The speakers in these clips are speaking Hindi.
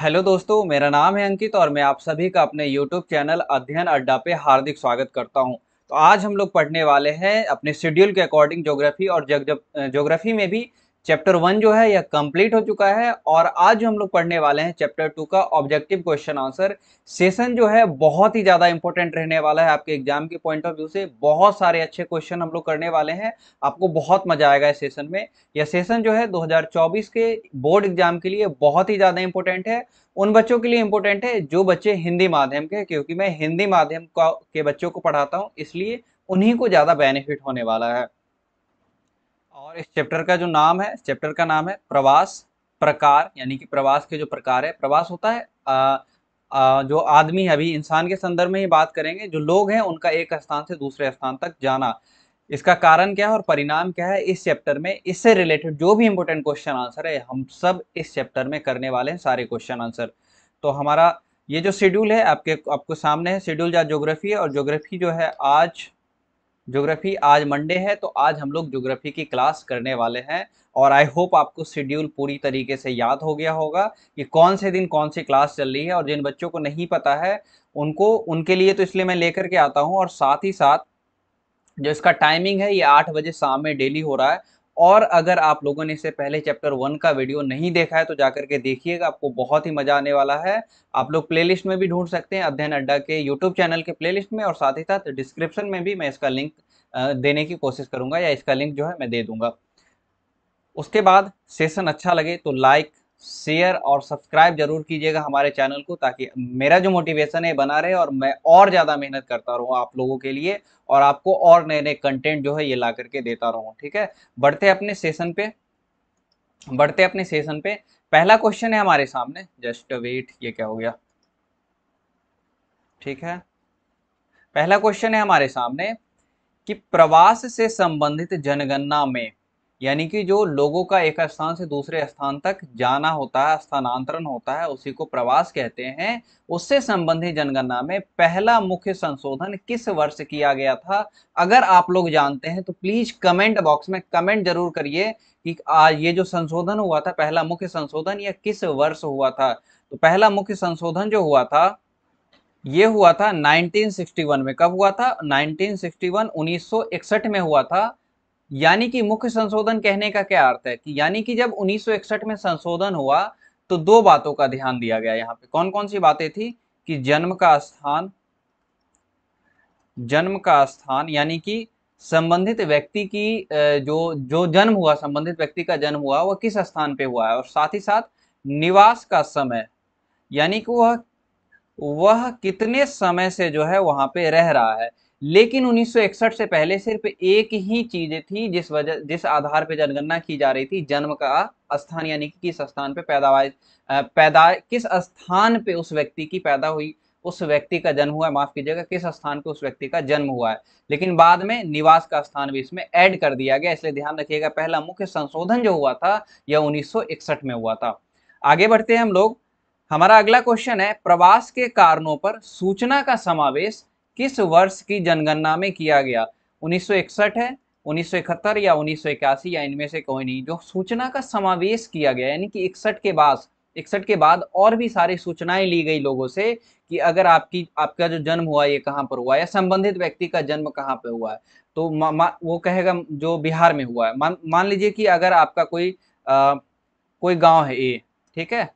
हेलो दोस्तों मेरा नाम है अंकित और मैं आप सभी का अपने यूट्यूब चैनल अध्ययन अड्डा पे हार्दिक स्वागत करता हूं तो आज हम लोग पढ़ने वाले हैं अपने शेड्यूल के अकॉर्डिंग ज्योग्राफी और जग जोग्राफी में भी चैप्टर वन जो है यह कंप्लीट हो चुका है और आज हम लोग पढ़ने वाले हैं चैप्टर टू का ऑब्जेक्टिव क्वेश्चन आंसर सेशन जो है बहुत ही ज़्यादा इंपॉर्टेंट रहने वाला है आपके एग्जाम के पॉइंट ऑफ व्यू से बहुत सारे अच्छे क्वेश्चन हम लोग करने वाले हैं आपको बहुत मजा आएगा इस सेशन में यह सेशन जो है दो के बोर्ड एग्जाम के लिए बहुत ही ज़्यादा इंपॉर्टेंट है उन बच्चों के लिए इम्पोर्टेंट है जो बच्चे हिंदी माध्यम के क्योंकि मैं हिंदी माध्यम के बच्चों को पढ़ाता हूँ इसलिए उन्हीं को ज़्यादा बेनिफिट होने वाला है और इस चैप्टर का जो नाम है चैप्टर का नाम है प्रवास प्रकार यानी कि प्रवास के जो प्रकार है प्रवास होता है आ, आ, जो आदमी अभी इंसान के संदर्भ में ही बात करेंगे जो लोग हैं उनका एक स्थान से दूसरे स्थान तक जाना इसका कारण क्या है और परिणाम क्या है इस चैप्टर में इससे रिलेटेड जो भी इंपॉर्टेंट क्वेश्चन आंसर है हम सब इस चैप्टर में करने वाले हैं सारे क्वेश्चन आंसर तो हमारा ये जो शेड्यूल है आपके आपको सामने है शेड्यूल जहाँ ज्योग्राफी है और जोग्राफी जो है आज ज्योग्राफी आज मंडे है तो आज हम लोग ज्योग्राफी की क्लास करने वाले हैं और आई होप आपको शेड्यूल पूरी तरीके से याद हो गया होगा कि कौन से दिन कौन सी क्लास चल रही है और जिन बच्चों को नहीं पता है उनको उनके लिए तो इसलिए मैं लेकर के आता हूँ और साथ ही साथ जो इसका टाइमिंग है ये आठ बजे शाम में डेली हो रहा है और अगर आप लोगों ने इससे पहले चैप्टर वन का वीडियो नहीं देखा है तो जाकर के देखिएगा आपको बहुत ही मजा आने वाला है आप लोग प्लेलिस्ट में भी ढूंढ सकते हैं अध्ययन अड्डा के यूट्यूब चैनल के प्लेलिस्ट में और साथ ही साथ डिस्क्रिप्शन में भी मैं इसका लिंक देने की कोशिश करूंगा या इसका लिंक जो है मैं दे दूंगा उसके बाद सेशन अच्छा लगे तो लाइक शेयर और सब्सक्राइब जरूर कीजिएगा हमारे चैनल को ताकि मेरा जो मोटिवेशन है बना रहे और मैं और ज़्यादा मेहनत करता रहूँ आप लोगों के लिए और आपको और नए नए कंटेंट जो है ये ला करके देता रहूँ ठीक है बढ़ते अपने सेशन पे बढ़ते अपने सेशन पे पहला क्वेश्चन है हमारे सामने जस्ट वेट ये क्या हो गया ठीक है पहला क्वेश्चन है हमारे सामने कि प्रवास से संबंधित जनगणना में यानी कि जो लोगों का एक स्थान से दूसरे स्थान तक जाना होता है स्थानांतरण होता है उसी को प्रवास कहते हैं उससे संबंधित जनगणना में पहला मुख्य संशोधन किस वर्ष किया गया था अगर आप लोग जानते हैं तो प्लीज कमेंट बॉक्स में कमेंट जरूर करिए कि आज ये जो संशोधन हुआ था पहला मुख्य संशोधन यह किस वर्ष हुआ था तो पहला मुख्य संशोधन जो हुआ था ये हुआ था 1961 में कब हुआ था 1961 1961 में हुआ था यानी कि मुख्य संशोधन कहने का क्या अर्थ है कि यानी कि जब 1961 में संशोधन हुआ तो दो बातों का ध्यान दिया गया यहाँ पे कौन कौन सी बातें थी कि जन्म का स्थान जन्म का स्थान यानी कि संबंधित व्यक्ति की जो जो जन्म हुआ संबंधित व्यक्ति का जन्म हुआ वह किस स्थान पे हुआ है और साथ ही साथ निवास का समय यानी कि वह वह कितने समय से जो है वहां पे रह रहा है लेकिन 1961 से पहले सिर्फ एक ही चीज थी जिस वजह जिस आधार पर जनगणना की जा रही थी जन्म का स्थान यानी कि किस स्थान पर पैदावार पैदा किस स्थान पे उस व्यक्ति की पैदा हुई उस व्यक्ति का जन्म हुआ है माफ कीजिएगा किस स्थान पे उस व्यक्ति का जन्म हुआ है लेकिन बाद में निवास का स्थान भी इसमें ऐड कर दिया गया इसलिए ध्यान रखिएगा पहला मुख्य संशोधन जो हुआ था यह उन्नीस में हुआ था आगे बढ़ते हैं हम लोग हमारा अगला क्वेश्चन है प्रवास के कारणों पर सूचना का समावेश किस वर्ष की जनगणना में किया गया 1961 है 1971 या 1981 या इनमें से कोई नहीं जो सूचना का समावेश किया गया यानी कि इकसठ के बाद इकसठ के बाद और भी सारी सूचनाएं ली गई लोगों से कि अगर आपकी आपका जो जन्म हुआ ये कहाँ पर हुआ या संबंधित व्यक्ति का जन्म कहाँ पर हुआ है तो मा, मा, वो कहेगा जो बिहार में हुआ है मान मान लीजिए कि अगर आपका कोई आ, कोई गांव है ए ठीक है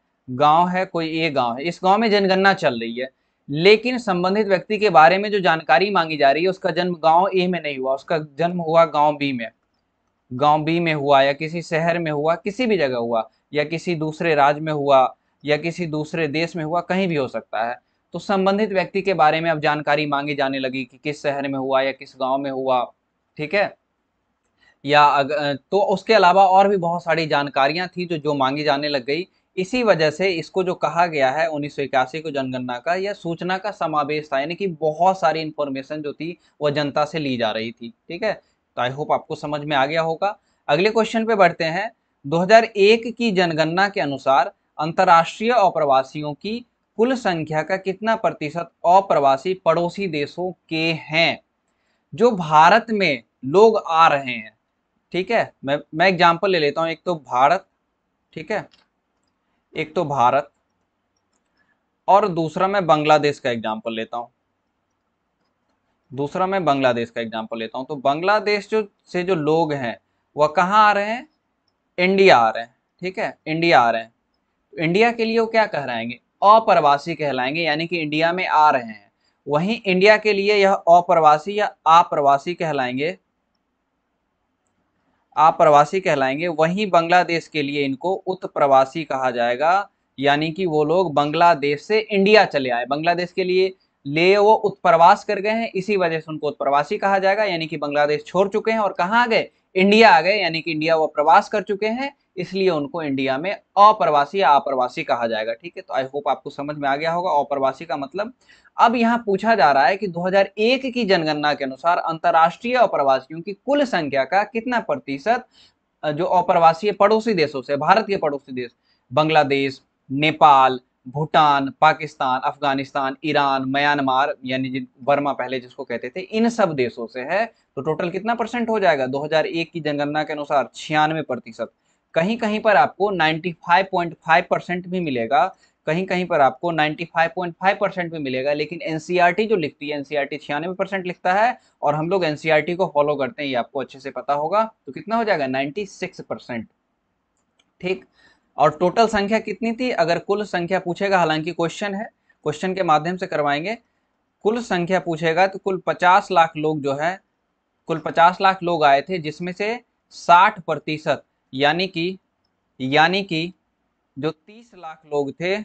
गांव है कोई ए गांव है इस गांव में जनगणना चल रही है लेकिन संबंधित व्यक्ति के बारे में जो जानकारी मांगी जा रही है उसका जन्म गांव ए में नहीं हुआ उसका जन्म हुआ गांव बी में गांव बी में हुआ या किसी शहर में हुआ किसी भी जगह हुआ या किसी दूसरे राज्य में हुआ या किसी दूसरे देश में हुआ कहीं भी हो सकता है तो संबंधित व्यक्ति के बारे में अब जानकारी मांगी जाने लगी कि किस शहर में हुआ या किस गाँव में हुआ ठीक है या अगर तो उसके अलावा और भी बहुत सारी जानकारियां थी जो जो मांगी जाने लग गई इसी वजह से इसको जो कहा गया है उन्नीस को जनगणना का यह सूचना का समावेश था यानी कि बहुत सारी इंफॉर्मेशन जो थी वह जनता से ली जा रही थी ठीक है तो आई होप आपको समझ में आ गया होगा अगले क्वेश्चन पे बढ़ते हैं 2001 की जनगणना के अनुसार अंतर्राष्ट्रीय अप्रवासियों की कुल संख्या का कितना प्रतिशत अप्रवासी पड़ोसी देशों के हैं जो भारत में लोग आ रहे हैं ठीक है मैं मैं एग्जाम्पल ले लेता हूँ एक तो भारत ठीक है एक तो भारत और दूसरा मैं बांग्लादेश का एग्जाम्पल लेता हूँ दूसरा मैं बांग्लादेश का एग्जाम्पल लेता हूँ तो बांग्लादेश जो से जो लोग हैं वह कहाँ आ रहे हैं इंडिया आ रहे हैं ठीक है इंडिया आ रहे हैं तो इंडिया के लिए वो क्या कहलाएंगे अप्रवासी कहलाएंगे यानी कि इंडिया में आ रहे हैं वहीं इंडिया के लिए यह अप्रवासी या आप्रवासी कहलाएंगे आप्रवासी कहलाएंगे वहीं बांग्लादेश के लिए इनको उत्प्रवासी कहा जाएगा यानी कि वो लोग बांग्लादेश से इंडिया चले आए बांग्लादेश के लिए ले वो उत्प्रवास कर गए हैं इसी वजह से उनको उत्प्रवासी कहा जाएगा यानी कि बांग्लादेश छोड़ चुके हैं और कहाँ आ गए इंडिया आ गए यानी कि इंडिया वो प्रवास कर चुके हैं इसलिए उनको इंडिया में अप्रवासी या अप्रवासी कहा जाएगा ठीक है तो आई होप आपको समझ में आ गया होगा अप्रवासी का मतलब अब यहाँ पूछा जा रहा है कि 2001 की जनगणना के अनुसार अंतर्राष्ट्रीय अप्रवासियों की कुल संख्या का कितना प्रतिशत जो अप्रवासी पड़ोसी देशों से भारत के पड़ोसी देश बांग्लादेश नेपाल भूटान पाकिस्तान अफगानिस्तान ईरान म्यांमार यानी बर्मा पहले जिसको कहते थे इन सब देशों से है तो टोटल कितना परसेंट हो जाएगा 2001 की जनगणना के अनुसार छियानवे प्रतिशत कहीं कहीं पर आपको 95.5 परसेंट भी मिलेगा कहीं कहीं पर आपको 95.5 परसेंट भी मिलेगा लेकिन एन e जो लिखती है एन सी आर छियानवे परसेंट लिखता है और हम लोग एन e को फॉलो करते हैं ये आपको अच्छे से पता होगा तो कितना हो जाएगा 96 परसेंट ठीक और टोटल संख्या कितनी थी अगर कुल संख्या पूछेगा हालांकि क्वेश्चन है क्वेश्चन के माध्यम से करवाएंगे कुल संख्या पूछेगा तो कुल पचास लाख लोग जो है कुल पचास लाख लोग आए थे जिसमें से साठ प्रतिशत यानी कि यानी कि जो तीस लाख लोग थे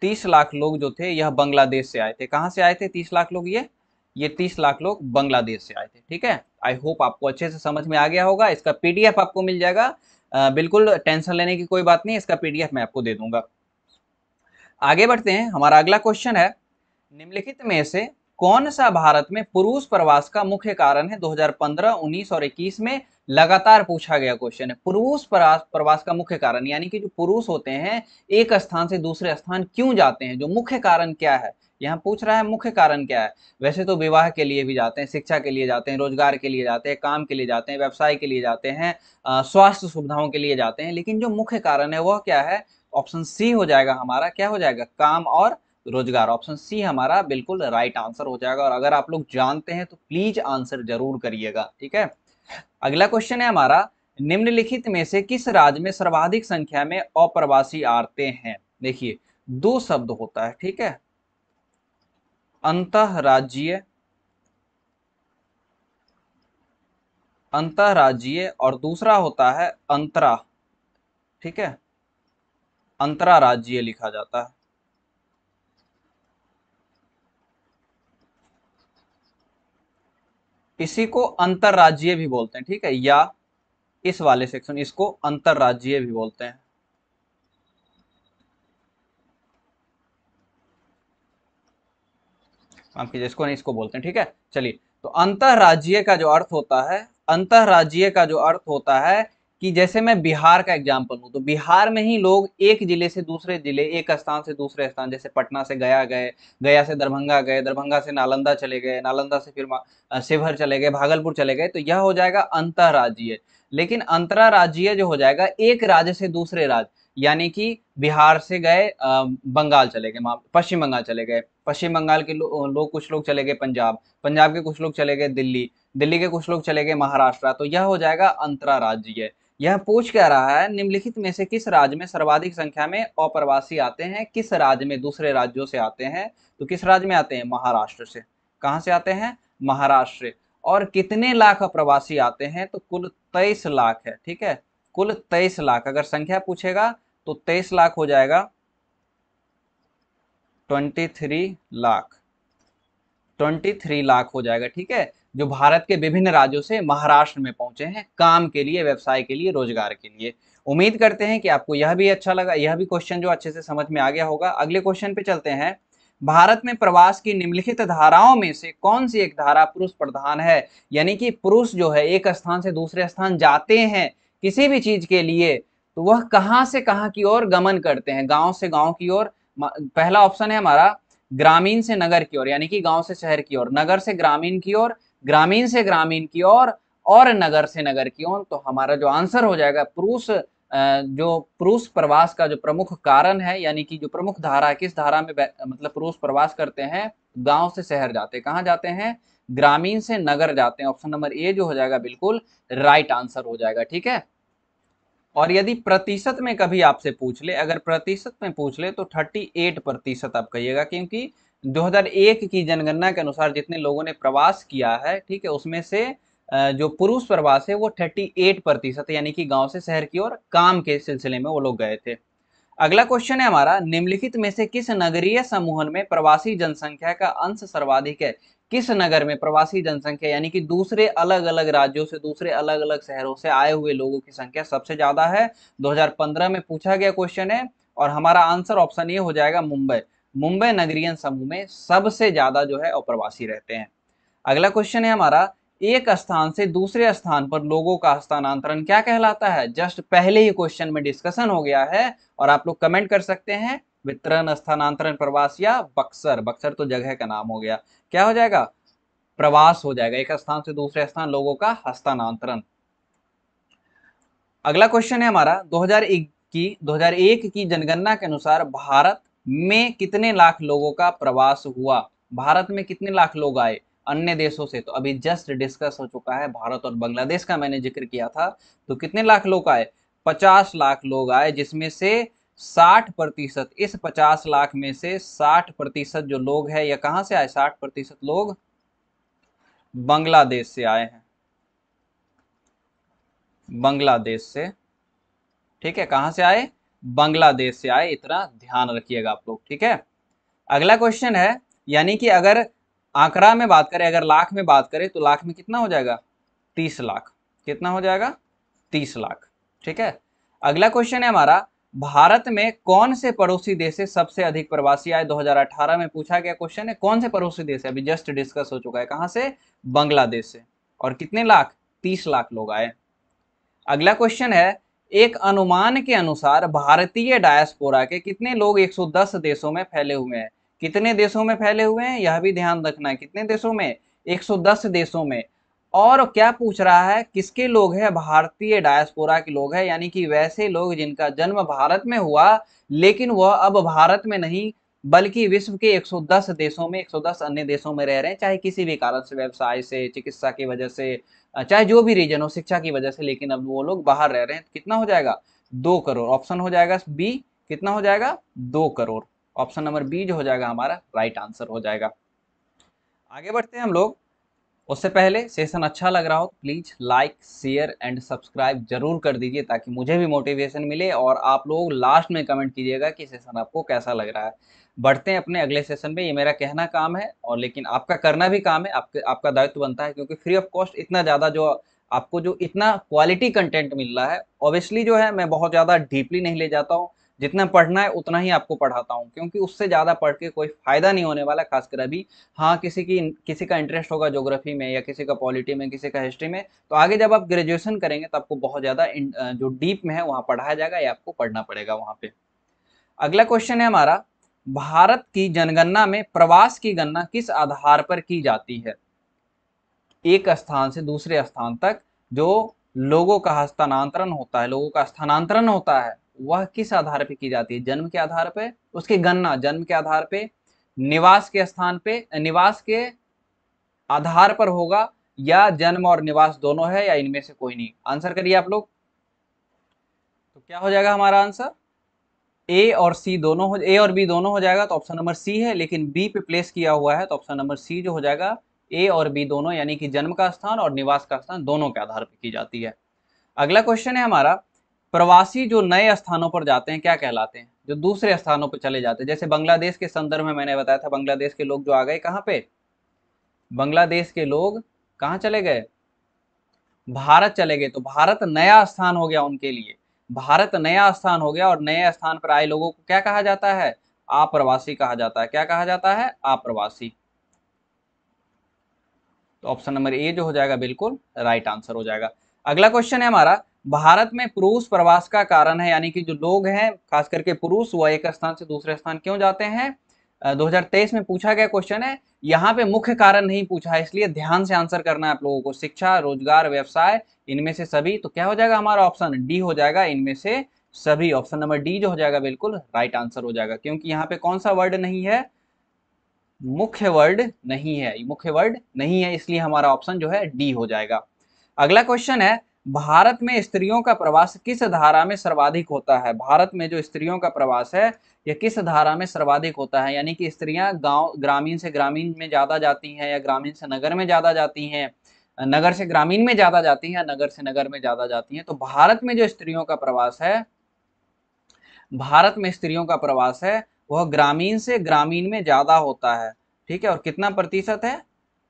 तीस लाख लोग जो थे यह बांग्लादेश से आए थे कहाँ से आए थे तीस लाख लोग ये ये तीस लाख लोग बांग्लादेश से आए थे ठीक है आई होप आपको अच्छे से समझ में आ गया होगा इसका पीडीएफ आपको मिल जाएगा आ, बिल्कुल टेंशन लेने की कोई बात नहीं इसका पीडीएफ मैं आपको दे दूंगा आगे बढ़ते हैं हमारा अगला क्वेश्चन है निम्नलिखित में से कौन सा भारत में पुरुष प्रवास का मुख्य कारण है 2015, 19 और 21 में लगातार पूछा गया क्वेश्चन है पुरुष प्रवास का मुख्य कारण यानी कि जो पुरुष होते हैं एक स्थान से दूसरे स्थान क्यों जाते हैं जो मुख्य कारण क्या है यहाँ पूछ रहा है मुख्य कारण क्या है वैसे तो विवाह के लिए भी जाते हैं शिक्षा के लिए जाते हैं रोजगार के लिए जाते हैं काम के लिए जाते हैं व्यवसाय के लिए जाते हैं स्वास्थ्य सुविधाओं के लिए जाते हैं लेकिन जो मुख्य कारण है वह क्या है ऑप्शन सी हो जाएगा हमारा क्या हो जाएगा काम और रोजगार ऑप्शन सी हमारा बिल्कुल राइट आंसर हो जाएगा और अगर आप लोग जानते हैं तो प्लीज आंसर जरूर करिएगा ठीक है अगला क्वेश्चन है हमारा निम्नलिखित में से किस राज्य में सर्वाधिक संख्या में अप्रवासी आते हैं देखिए दो शब्द होता है ठीक है अंत राज्य अंतरराज्यीय और दूसरा होता है अंतरा ठीक है अंतरा राज्य लिखा जाता है इसी को अंतरराज्यीय भी बोलते हैं ठीक है या इस वाले सेक्शन इसको अंतरराज्यीय भी बोलते हैं माफ कीजिए इसको नहीं इसको बोलते हैं ठीक है चलिए तो अंतरराज्यीय का जो अर्थ होता है अंतरराज्यीय का जो अर्थ होता है कि जैसे मैं बिहार का एग्जाम्पल हूँ तो बिहार में ही लोग एक जिले से दूसरे जिले एक स्थान से दूसरे स्थान जैसे पटना से गया गए गया से दरभंगा गए दरभंगा से नालंदा चले गए नालंदा से फिर शिवहर चले गए भागलपुर चले गए तो यह हो जाएगा अंतरराज्यीय लेकिन अंतर्राज्यीय जो हो जाएगा एक राज्य से दूसरे राज्य यानी कि बिहार से गए बंगाल चले गए पश्चिम बंगाल चले गए पश्चिम बंगाल के लोग लो, कुछ लोग चले गए पंजाब पंजाब के कुछ लोग चले गए दिल्ली दिल्ली के कुछ लोग चले गए महाराष्ट्र तो यह हो जाएगा अंतर्राज्यीय यह पूछ क्या रहा है निम्नलिखित में से किस राज्य में सर्वाधिक संख्या में अप्रवासी आते हैं किस राज्य में दूसरे राज्यों से आते हैं तो किस राज्य में आते हैं महाराष्ट्र से कहाँ से आते हैं महाराष्ट्र और कितने लाख अप्रवासी आते हैं तो कुल तेईस लाख है ठीक है कुल तेईस लाख अगर संख्या पूछेगा तो तेईस लाख हो जाएगा twenty three lakh twenty three lakh हो जाएगा ठीक है जो भारत के विभिन्न राज्यों से महाराष्ट्र में पहुंचे हैं काम के लिए व्यवसाय के लिए रोजगार के लिए उम्मीद करते हैं कि आपको यह भी अच्छा लगा यह भी क्वेश्चन जो अच्छे से समझ में आ गया होगा अगले क्वेश्चन पे चलते हैं भारत में प्रवास की निम्नलिखित धाराओं में से कौन सी एक धारा पुरुष प्रधान है यानी कि पुरुष जो है एक स्थान से दूसरे स्थान जाते हैं किसी भी चीज के लिए तो वह कहाँ से कहाँ की ओर गमन करते हैं गांव से गांव की ओर पहला ऑप्शन है हमारा ग्रामीण से नगर की ओर यानी कि गांव से शहर की ओर नगर से ग्रामीण की ओर ग्रामीण से ग्रामीण की ओर और नगर से नगर की ओर तो हमारा जो आंसर हो जाएगा पुरुष जो पुरुष प्रवास का जो प्रमुख कारण है यानी कि जो प्रमुख धारा किस धारा में मतलब पुरुष प्रवास करते हैं गांव से शहर जाते हैं कहाँ जाते हैं ग्रामीण से नगर जाते हैं ऑप्शन नंबर ए जो हो जाएगा बिल्कुल राइट आंसर हो जाएगा ठीक है और यदि प्रतिशत में कभी आपसे पूछ ले अगर प्रतिशत में पूछ ले तो एट प्रतिशत आप कहिएगा क्योंकि 2001 की जनगणना के अनुसार जितने लोगों ने प्रवास किया है ठीक है उसमें से जो पुरुष प्रवास है वो 38 प्रतिशत यानी कि गांव से शहर की ओर काम के सिलसिले में वो लोग गए थे अगला क्वेश्चन है हमारा निम्नलिखित में से किस नगरीय समूहन में प्रवासी जनसंख्या का अंश सर्वाधिक है किस नगर में प्रवासी जनसंख्या यानी कि दूसरे अलग अलग राज्यों से दूसरे अलग अलग शहरों से आए हुए लोगों की संख्या सबसे ज्यादा है 2015 में पूछा गया क्वेश्चन है और हमारा आंसर ऑप्शन ये हो जाएगा मुंबई मुंबई नगरीय समूह में सबसे ज्यादा जो है अप्रवासी रहते हैं अगला क्वेश्चन है हमारा एक स्थान से दूसरे स्थान पर लोगों का स्थानांतरण क्या कहलाता है जस्ट पहले ही क्वेश्चन में डिस्कशन हो गया है और आप लोग कमेंट कर सकते हैं वितरण स्थानांतरण प्रवास या बक्सर बक्सर तो जगह का नाम हो गया क्या हो जाएगा प्रवास हो जाएगा एक स्थान से दूसरे स्थान लोगों का हस्तानांतरण अगला क्वेश्चन है हमारा 2001 की 2001 की जनगणना के अनुसार भारत में कितने लाख लोगों का प्रवास हुआ भारत में कितने लाख लोग आए अन्य देशों से तो अभी जस्ट डिस्कस हो चुका है भारत और बांग्लादेश का मैंने जिक्र किया था तो कितने लाख लोग आए पचास लाख लोग आए जिसमें से साठ प्रतिशत इस पचास लाख में से साठ प्रतिशत जो लोग हैं यह कहां से आए साठ प्रतिशत लोग बांग्लादेश से आए हैं बांग्लादेश से ठीक है कहां से आए बांग्लादेश से आए इतना ध्यान रखिएगा आप लोग ठीक है अगला क्वेश्चन है यानी कि अगर आंकड़ा में बात करें अगर लाख में बात करें तो लाख में कितना हो जाएगा तीस लाख कितना हो जाएगा तीस लाख ठीक है अगला क्वेश्चन है हमारा भारत में कौन से पड़ोसी देश से सबसे अधिक प्रवासी आए 2018 में पूछा गया क्वेश्चन है कौन से पड़ोसी देश है अभी जस्ट डिस्कस हो चुका है कहां से बांग्लादेश से और कितने लाख तीस लाख लोग आए अगला क्वेश्चन है एक अनुमान के अनुसार भारतीय डायस्पोरा के कितने लोग 110 देशों में फैले हुए हैं कितने देशों में फैले हुए हैं यह भी ध्यान रखना है कितने देशों में 110 देशों में और क्या पूछ रहा है किसके लोग हैं भारतीय डायस्पोरा के लोग हैं यानी कि वैसे लोग जिनका जन्म भारत में हुआ लेकिन वह अब भारत में नहीं बल्कि विश्व के 110 देशों में 110 अन्य देशों में रह रहे हैं चाहे किसी भी कारण से व्यवसाय से चिकित्सा की वजह से चाहे जो भी रीजन हो शिक्षा की वजह से लेकिन अब वो लोग बाहर रह रहे हैं कितना हो जाएगा दो करोड़ ऑप्शन हो जाएगा बी कितना हो जाएगा दो करोड़ ऑप्शन नंबर बी जो हो जाएगा हमारा राइट आंसर हो जाएगा आगे बढ़ते हैं हम लोग उससे पहले सेशन अच्छा लग रहा हो please like share and subscribe जरूर कर दीजिए ताकि मुझे भी मोटिवेशन मिले और आप लोग लास्ट में कमेंट कीजिएगा कि सेशन आपको कैसा लग रहा है बढ़ते हैं अपने अगले सेशन में ये मेरा कहना काम है और लेकिन आपका करना भी काम है आपके आपका दायित्व बनता है क्योंकि फ्री ऑफ कॉस्ट इतना ज़्यादा जो आपको जो इतना क्वालिटी कंटेंट मिल रहा है ऑब्वियसली जो है मैं बहुत ज़्यादा डीपली नहीं ले जाता हूँ जितना पढ़ना है उतना ही आपको पढ़ाता हूँ क्योंकि उससे ज़्यादा पढ़ के कोई फ़ायदा नहीं होने वाला खासकर अभी हाँ किसी की किसी का इंटरेस्ट होगा जोग्राफी में या किसी का पॉलिटी में किसी का हिस्ट्री में तो आगे जब आप ग्रेजुएशन करेंगे तो आपको बहुत ज़्यादा जो डीप में है वहाँ पढ़ाया जाएगा या आपको पढ़ना पड़ेगा वहाँ पर अगला क्वेश्चन है हमारा भारत की जनगणना में प्रवास की गणना किस आधार पर की जाती है एक स्थान से दूसरे स्थान तक जो लोगों का हस्तांतरण होता है लोगों का स्थानांतरण होता है वह किस आधार पर की जाती है जन्म के आधार पर उसकी गणना जन्म के आधार पर निवास के स्थान पे निवास के आधार पर होगा या जन्म और निवास दोनों है या इनमें से कोई नहीं आंसर करिए आप लोग तो क्या हो जाएगा हमारा आंसर ए और सी दोनों हो ए और बी दोनों हो जाएगा तो ऑप्शन नंबर सी है लेकिन बी पे प्लेस किया हुआ है तो ऑप्शन नंबर सी जो हो जाएगा ए और बी दोनों यानी कि जन्म का स्थान और निवास का स्थान दोनों के आधार पर की जाती है अगला क्वेश्चन है हमारा प्रवासी जो नए स्थानों पर जाते हैं क्या कहलाते हैं जो दूसरे स्थानों पर चले जाते हैं जैसे बांग्लादेश के संदर्भ में मैंने बताया था बांग्लादेश के लोग जो आ गए कहाँ पे बांग्लादेश के लोग कहाँ चले गए भारत चले गए तो भारत नया स्थान हो गया उनके लिए भारत नया स्थान हो गया और नए स्थान पर आए लोगों को क्या कहा जाता है आप्रवासी कहा जाता है क्या कहा जाता है आप्रवासी तो ऑप्शन नंबर ए जो हो जाएगा बिल्कुल राइट आंसर हो जाएगा अगला क्वेश्चन है हमारा भारत में पुरुष प्रवास का कारण है यानी कि जो लोग हैं खास करके पुरुष वह एक स्थान से दूसरे स्थान क्यों जाते हैं 2023 में पूछा गया क्वेश्चन है यहाँ पे मुख्य कारण नहीं पूछा है इसलिए ध्यान से आंसर करना है आप लोगों को शिक्षा रोजगार व्यवसाय इनमें से सभी तो क्या हो जाएगा हमारा ऑप्शन डी हो जाएगा इनमें से सभी ऑप्शन नंबर डी जो हो जाएगा बिल्कुल राइट आंसर हो जाएगा क्योंकि यहाँ पे कौन सा वर्ड नहीं है मुख्य वर्ड नहीं है मुख्य वर्ड नहीं है इसलिए हमारा ऑप्शन जो है डी हो जाएगा अगला क्वेश्चन है भारत में स्त्रियों का प्रवास किस धारा में सर्वाधिक होता है भारत में जो स्त्रियों का प्रवास है यह किस धारा में सर्वाधिक होता है यानी कि स्त्रियां गांव ग्रामीण से ग्रामीण में ज़्यादा जाती हैं या ग्रामीण से नगर में ज़्यादा जाती हैं नगर से ग्रामीण में ज़्यादा जाती हैं नगर से नगर में ज़्यादा जाती हैं तो भारत में जो स्त्रियों का प्रवास है भारत में स्त्रियों का प्रवास है वह ग्रामीण से ग्रामीण में ज़्यादा होता है ठीक है और कितना प्रतिशत है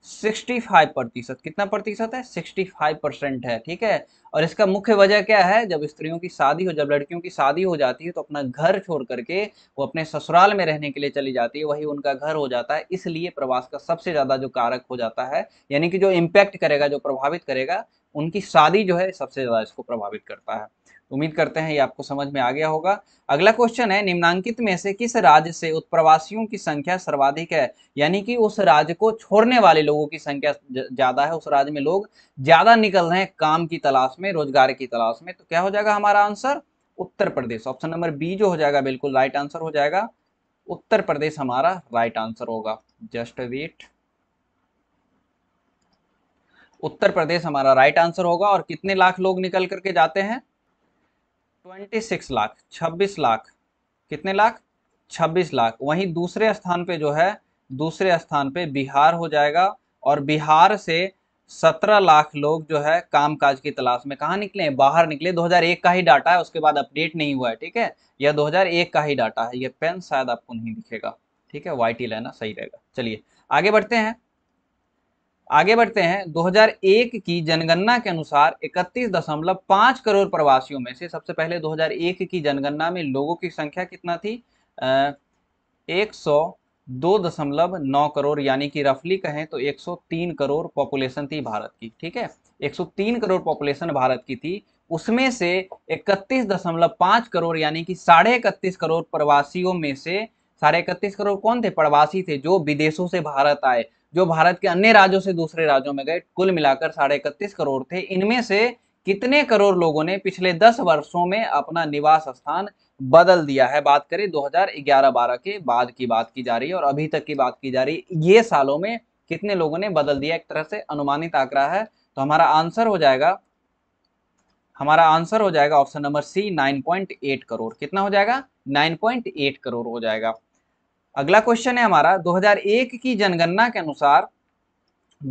65 प्रतिशत कितना प्रतिशत है 65 परसेंट है ठीक है और इसका मुख्य वजह क्या है जब स्त्रियों की शादी हो जब लड़कियों की शादी हो जाती है तो अपना घर छोड़ करके वो अपने ससुराल में रहने के लिए चली जाती है वही उनका घर हो जाता है इसलिए प्रवास का सबसे ज़्यादा जो कारक हो जाता है यानी कि जो इम्पैक्ट करेगा जो प्रभावित करेगा उनकी शादी जो है सबसे ज़्यादा इसको प्रभावित करता है उम्मीद करते हैं ये आपको समझ में आ गया होगा अगला क्वेश्चन है निम्नांकित में से किस राज्य से उत्प्रवासियों की संख्या सर्वाधिक है यानी कि उस राज्य को छोड़ने वाले लोगों की संख्या ज्यादा है उस राज्य में लोग ज्यादा निकल रहे हैं काम की तलाश में रोजगार की तलाश में तो क्या हो जाएगा हमारा answer Uttar Pradesh option number B जो हो जाएगा बिल्कुल राइट आंसर हो जाएगा उत्तर प्रदेश हमारा राइट आंसर होगा जस्ट वेट उत्तर प्रदेश हमारा राइट आंसर होगा और कितने लाख लोग निकल करके जाते हैं ट्वेंटी सिक्स लाख छब्बीस लाख कितने लाख छब्बीस लाख वहीं दूसरे स्थान पे जो है दूसरे स्थान पे बिहार हो जाएगा और बिहार से सत्रह लाख लोग जो है कामकाज की तलाश में कहाँ निकले बाहर निकले 2001 का ही डाटा है उसके बाद अपडेट नहीं हुआ है ठीक है यह 2001 का ही डाटा है यह पेन शायद आपको नहीं दिखेगा ठीक है वाई लेना सही रहेगा चलिए आगे बढ़ते हैं आगे बढ़ते हैं 2001 की जनगणना के अनुसार 31.5 करोड़ प्रवासियों में से सबसे पहले 2001 की जनगणना में लोगों की संख्या कितना थी एक सौ दो दशमलव नौ करोड़ यानी कि रफली कहें तो 103 करोड़ पॉपुलेशन थी भारत की ठीक है 103 करोड़ पॉपुलेशन भारत की थी उसमें से 31.5 करोड़ यानी कि साढ़े इकतीस करोड़ प्रवासियों में से साढ़े इकतीस करोड़ कौन थे प्रवासी थे जो विदेशों से भारत आए जो भारत के अन्य राज्यों से दूसरे राज्यों में गए कुल मिलाकर साढ़े इकतीस करोड़ थे इनमें से कितने करोड़ लोगों ने पिछले दस वर्षों में अपना निवास स्थान बदल दिया है बात करें 2011-12 के बाद की बात की जा रही है और अभी तक की बात की जा रही है ये सालों में कितने लोगों ने बदल दिया एक तरह से अनुमानित आंकड़ा है तो हमारा आंसर हो जाएगा हमारा आंसर हो जाएगा ऑप्शन नंबर सी 9.8 करोड़ कितना हो जाएगा 9.8 करोड़ हो जाएगा अगला क्वेश्चन है हमारा 2001 की जनगणना के अनुसार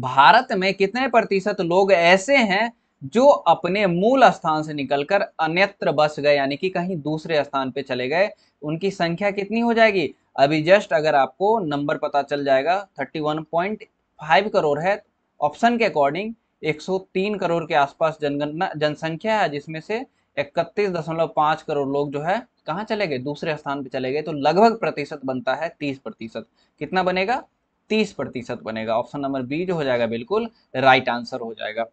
भारत में कितने प्रतिशत लोग ऐसे हैं जो अपने मूल स्थान से निकलकर अन्यत्र बस गए यानी कि कहीं दूसरे स्थान पे चले गए उनकी संख्या कितनी हो जाएगी अभी जस्ट अगर आपको नंबर पता चल जाएगा 31.5 करोड़ है ऑप्शन के अकॉर्डिंग 103 करोड़ के आसपास जनगणना जनसंख्या है जिसमें से इकतीस दशमलव पांच करोड़ लोग जो है कहाँ चले गए दूसरे स्थान पे चले गए तो लगभग प्रतिशत बनता है तीस प्रतिशत कितना बनेगा तीस प्रतिशत बनेगा ऑप्शन नंबर बी जो हो जाएगा बिल्कुल राइट आंसर हो जाएगा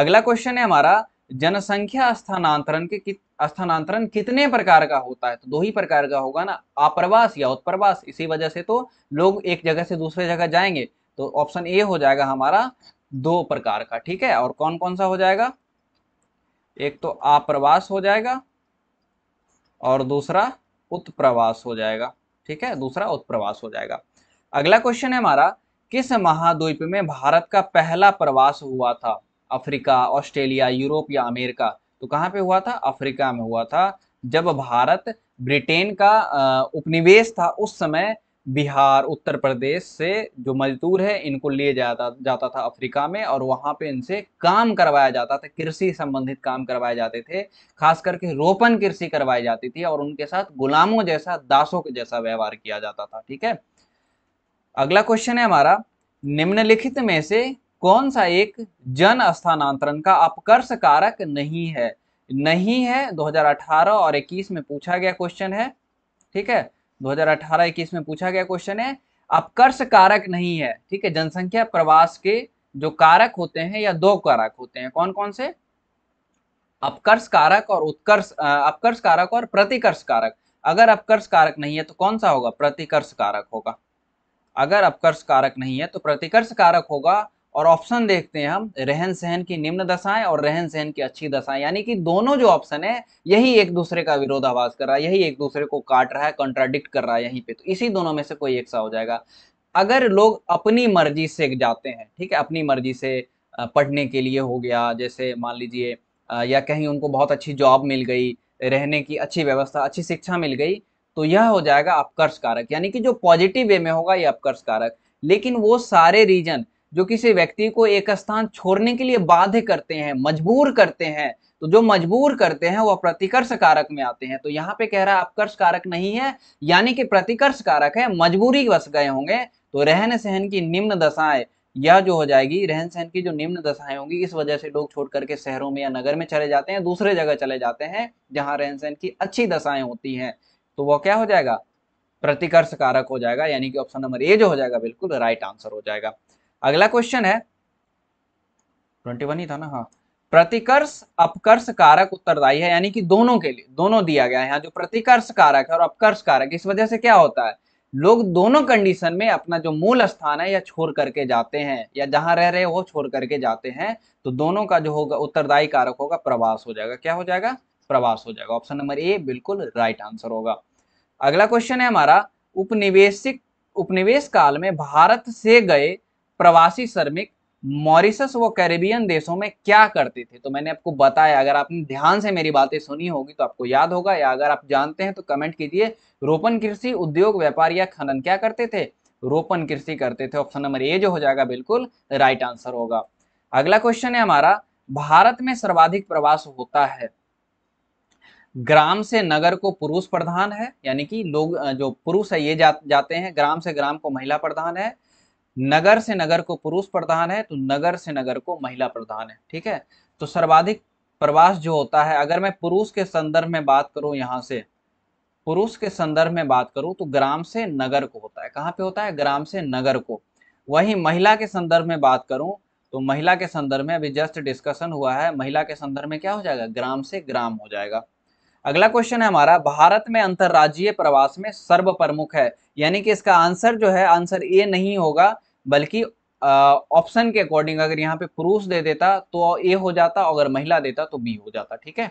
अगला क्वेश्चन है हमारा जनसंख्या स्थानांतरण के कि, स्थानांतरण कितने प्रकार का होता है तो दो ही प्रकार का होगा ना आप्रवास या उत्प्रवास इसी वजह से तो लोग एक जगह से दूसरे जगह जाएंगे तो ऑप्शन ए हो जाएगा हमारा दो प्रकार का ठीक है और कौन कौन सा हो जाएगा एक तो आप्रवास हो जाएगा और दूसरा उत्प्रवास हो जाएगा ठीक है दूसरा उत्प्रवास हो जाएगा अगला क्वेश्चन है हमारा किस महाद्वीप में भारत का पहला प्रवास हुआ था अफ्रीका ऑस्ट्रेलिया यूरोप या अमेरिका तो कहाँ पे हुआ था अफ्रीका में हुआ था जब भारत ब्रिटेन का उपनिवेश था उस समय बिहार उत्तर प्रदेश से जो मजदूर है इनको लिए जाता जाता था अफ्रीका में और वहाँ पे इनसे काम करवाया जाता था कृषि संबंधित काम करवाए जाते थे खास करके रोपण कृषि करवाई जाती थी और उनके साथ गुलामों जैसा दासों के जैसा व्यवहार किया जाता था ठीक है अगला क्वेश्चन है हमारा निम्नलिखित में से कौन सा एक जन स्थानांतरण का अपकर्ष कारक नहीं है नहीं है 2018 और 21 में पूछा गया क्वेश्चन है ठीक है 2018-21 में पूछा गया क्वेश्चन है अपकर्ष कारक नहीं है ठीक है जनसंख्या प्रवास के जो कारक होते हैं या दो कारक होते हैं कौन कौन से अपकर्ष कारक और उत्कर्ष अपकर्ष कारक और प्रतिकर्ष कारक अगर अपकर्ष कारक नहीं है तो कौन सा होगा प्रतिकर्ष कारक होगा अगर अपकर्ष कारक नहीं है तो प्रतिकर्ष कारक होगा और ऑप्शन देखते हैं हम रहन सहन की निम्न दशाएं और रहन सहन की अच्छी दशाएं यानी कि दोनों जो ऑप्शन है यही एक दूसरे का विरोधाभास कर रहा है यही एक दूसरे को काट रहा है कॉन्ट्राडिक्ट कर रहा है यहीं पे तो इसी दोनों में से कोई एक सा हो जाएगा अगर लोग अपनी मर्जी से जाते हैं ठीक है अपनी मर्जी से पढ़ने के लिए हो गया जैसे मान लीजिए या कहीं उनको बहुत अच्छी जॉब मिल गई रहने की अच्छी व्यवस्था अच्छी शिक्षा मिल गई तो यह हो जाएगा अपकर्ष कारक यानी कि जो पॉजिटिव वे में होगा ये अपकर्ष कारक लेकिन वो सारे रीजन जो किसी व्यक्ति को एक स्थान छोड़ने के लिए बाध्य करते हैं मजबूर करते हैं तो जो मजबूर करते हैं वह प्रतिकर्ष कारक में आते हैं तो यहाँ पे कह रहा है अपकर्ष कारक नहीं है यानी कि प्रतिकर्ष कारक है मजबूरी बस गए होंगे तो रहन सहन की निम्न दशाएं यह जो हो जाएगी रहन सहन की जो निम्न दशाएं होंगी इस वजह से लोग छोड़ करके शहरों में या नगर में चले जाते हैं दूसरे जगह चले जाते हैं जहाँ रहन सहन की अच्छी दशाएं होती हैं तो वह क्या हो जाएगा प्रतिकर्ष कारक हो जाएगा यानी कि ऑप्शन नंबर ए जो हो जाएगा बिल्कुल राइट आंसर हो जाएगा अगला क्वेश्चन है ट्वेंटी वन ही था ना हाँ प्रतिकर्ष अपकर्ष कारक उत्तरदायी है यानी कि दोनों के लिए दोनों दिया गया है यहाँ जो प्रतिकर्ष कारक है और अपकर्ष कारक इस वजह से क्या होता है लोग दोनों कंडीशन में अपना जो मूल स्थान है या छोड़ करके जाते हैं या जहां रह रहे हो छोड़ करके जाते हैं तो दोनों का जो होगा उत्तरदायी कारक होगा प्रवास हो जाएगा क्या हो जाएगा प्रवास हो जाएगा ऑप्शन नंबर ए बिल्कुल राइट आंसर होगा अगला क्वेश्चन है हमारा उपनिवेशिक उपनिवेश काल में भारत से गए प्रवासी श्रमिक मॉरिसस व कैरेबियन देशों में क्या करते थे तो मैंने आपको बताया अगर आपने ध्यान से मेरी बातें सुनी होगी तो आपको याद होगा या अगर आप जानते हैं तो कमेंट कीजिए रोपन कृषि उद्योग व्यापार या खनन क्या करते थे रोपन कृषि करते थे ऑप्शन नंबर ए जो हो जाएगा बिल्कुल राइट आंसर होगा अगला क्वेश्चन है हमारा भारत में सर्वाधिक प्रवास होता है ग्राम से नगर को पुरुष प्रधान है यानी कि लोग जो पुरुष है ये जा, जाते हैं ग्राम से ग्राम को महिला प्रधान है नगर से नगर को पुरुष प्रधान है तो नगर से नगर को महिला प्रधान है ठीक है तो सर्वाधिक प्रवास जो होता है अगर मैं पुरुष के संदर्भ में बात करूं यहाँ से पुरुष के संदर्भ में बात करूं तो ग्राम से नगर को होता है कहाँ पे होता है ग्राम से नगर को वहीं महिला के संदर्भ में बात करूं तो महिला के संदर्भ में अभी जस्ट डिस्कशन हुआ है महिला के संदर्भ में क्या हो जाएगा ग्राम से ग्राम हो जाएगा अगला क्वेश्चन है हमारा भारत में अंतर्राज्यीय प्रवास में सर्व प्रमुख है यानी कि इसका आंसर जो है आंसर ए नहीं होगा बल्कि ऑप्शन के अकॉर्डिंग अगर यहाँ पे पुरुष दे देता तो ए हो जाता अगर महिला देता तो बी हो जाता ठीक है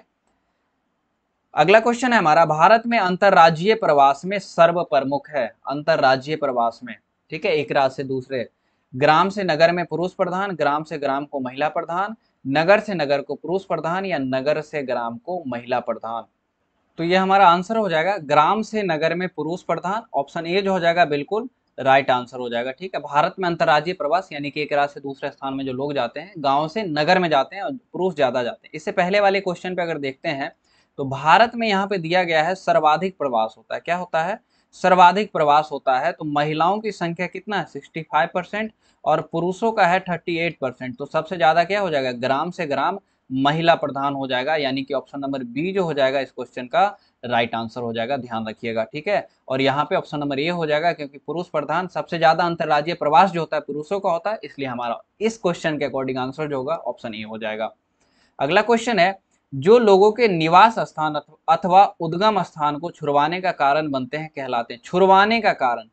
अगला क्वेश्चन है हमारा भारत में अंतरराज्यीय प्रवास में सर्व प्रमुख है अंतर्राज्यीय प्रवास में ठीक है एक राज्य से दूसरे ग्राम से नगर में पुरुष प्रधान ग्राम से ग्राम को महिला प्रधान नगर से नगर को पुरुष प्रधान या नगर से ग्राम को महिला प्रधान तो ये हमारा आंसर हो जाएगा ग्राम से नगर में पुरुष प्रधान ऑप्शन ए जो हो जाएगा बिल्कुल राइट आंसर हो जाएगा ठीक है भारत में अंतर्राज्यीय प्रवास यानी कि एक राज्य से दूसरे स्थान में जो लोग जाते हैं गांव से नगर में जाते हैं और पुरुष ज़्यादा जाते हैं इससे पहले वाले क्वेश्चन पे अगर देखते हैं तो भारत में यहाँ पे दिया गया है सर्वाधिक प्रवास होता है क्या होता है सर्वाधिक प्रवास होता है तो महिलाओं की संख्या कितना है सिक्सटी फाइव परसेंट और पुरुषों का है थर्टी एट परसेंट तो सबसे ज़्यादा क्या हो जाएगा ग्राम से ग्राम महिला प्रधान हो जाएगा यानी कि ऑप्शन नंबर बी जो हो जाएगा इस क्वेश्चन का राइट आंसर हो जाएगा ध्यान रखिएगा ठीक है और यहाँ पे ऑप्शन नंबर ए हो जाएगा क्योंकि पुरुष प्रधान सबसे ज्यादा अंतर्राज्यीय प्रवास जो होता है पुरुषों का होता है इसलिए हमारा इस क्वेश्चन के अकॉर्डिंग आंसर जो होगा ऑप्शन ए हो जाएगा अगला क्वेश्चन है जो लोगों के निवास स्थान अथवा उद्गम स्थान को छुड़वाने का कारण बनते हैं कहलाते हैं छुड़वाने का कारण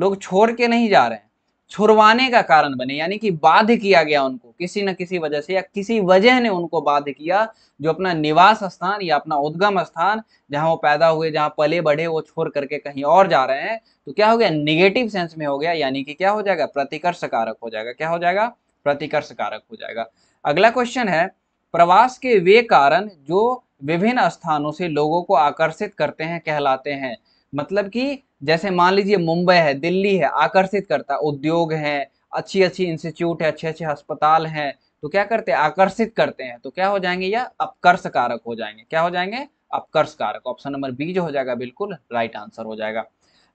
लोग छोड़ के नहीं जा रहे हैं छुड़वाने का कारण बने यानी कि बाध्य किया गया उनको किसी न किसी वजह से या किसी वजह ने उनको बाध्य किया जो अपना निवास स्थान या अपना उद्गम स्थान जहां वो पैदा हुए जहां पले बढ़े वो छोड़ करके कहीं और जा रहे हैं तो क्या हो गया निगेटिव सेंस में हो गया यानी कि क्या हो जाएगा प्रतिकर्ष कारक हो जाएगा क्या हो जाएगा प्रतिकर्ष कारक हो जाएगा अगला क्वेश्चन है प्रवास के वे कारण जो विभिन्न स्थानों से लोगों को आकर्षित करते हैं कहलाते हैं मतलब कि जैसे मान लीजिए मुंबई है दिल्ली है आकर्षित करता उद्योग है अच्छी अच्छी इंस्टीट्यूट है अच्छे अच्छे अस्पताल हैं तो क्या करते हैं आकर्षित करते हैं तो क्या हो जाएंगे या अपकर्ष कारक हो जाएंगे क्या हो जाएंगे अपकर्ष कारक ऑप्शन नंबर बी जो हो जाएगा बिल्कुल राइट आंसर हो जाएगा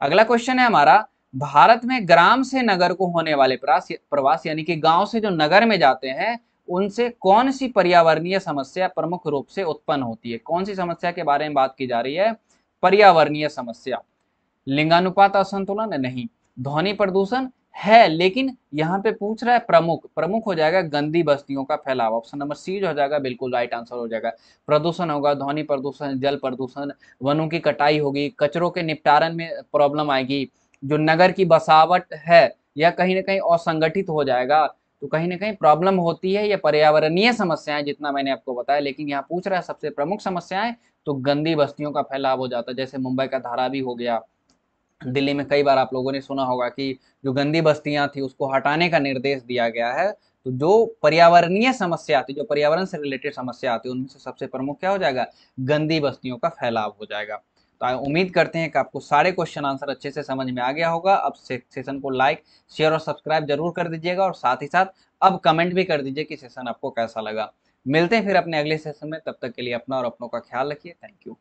अगला क्वेश्चन है हमारा भारत में ग्राम से नगर को होने वाले प्रवास यानी कि गांव से जो नगर में जाते हैं उनसे कौन सी पर्यावरणीय समस्या प्रमुख रूप से उत्पन्न होती है कौन सी समस्या के बारे में बात की जा रही है पर्यावरणीय समस्या लिंगानुपात असंतुलन नहीं ध्वनि प्रदूषण है लेकिन यहाँ पे पूछ रहा है प्रमुख प्रमुख हो जाएगा गंदी बस्तियों का फैलाव ऑप्शन नंबर सी हो जाएगा बिल्कुल राइट आंसर हो जाएगा प्रदूषण होगा ध्वनि प्रदूषण जल प्रदूषण वनों की कटाई होगी कचरों के निपटारन में प्रॉब्लम आएगी जो नगर की बसावट है या कहीं ना कहीं असंगठित हो जाएगा तो कहीं ना कहीं प्रॉब्लम होती है या पर्यावरणीय समस्याएं जितना मैंने आपको बताया लेकिन यहाँ पूछ रहा है सबसे प्रमुख समस्याएं तो गंदी बस्तियों का फैलाव हो जाता है जैसे मुंबई का धारा भी हो गया दिल्ली में कई बार आप लोगों ने सुना होगा कि जो गंदी बस्तियां थी उसको हटाने का निर्देश दिया गया है तो जो पर्यावरणीय समस्या आती जो पर्यावरण से रिलेटेड समस्या आती है उनमें से सबसे प्रमुख क्या हो जाएगा गंदी बस्तियों का फैलाव हो जाएगा तो उम्मीद करते हैं कि आपको सारे क्वेश्चन आंसर अच्छे से समझ में आ गया होगा अब सेशन को लाइक शेयर और सब्सक्राइब जरूर कर दीजिएगा और साथ ही साथ अब कमेंट भी कर दीजिए कि सेशन आपको कैसा लगा मिलते हैं फिर अपने अगले सेशन में तब तक के लिए अपना और अपनों का ख्याल रखिए थैंक यू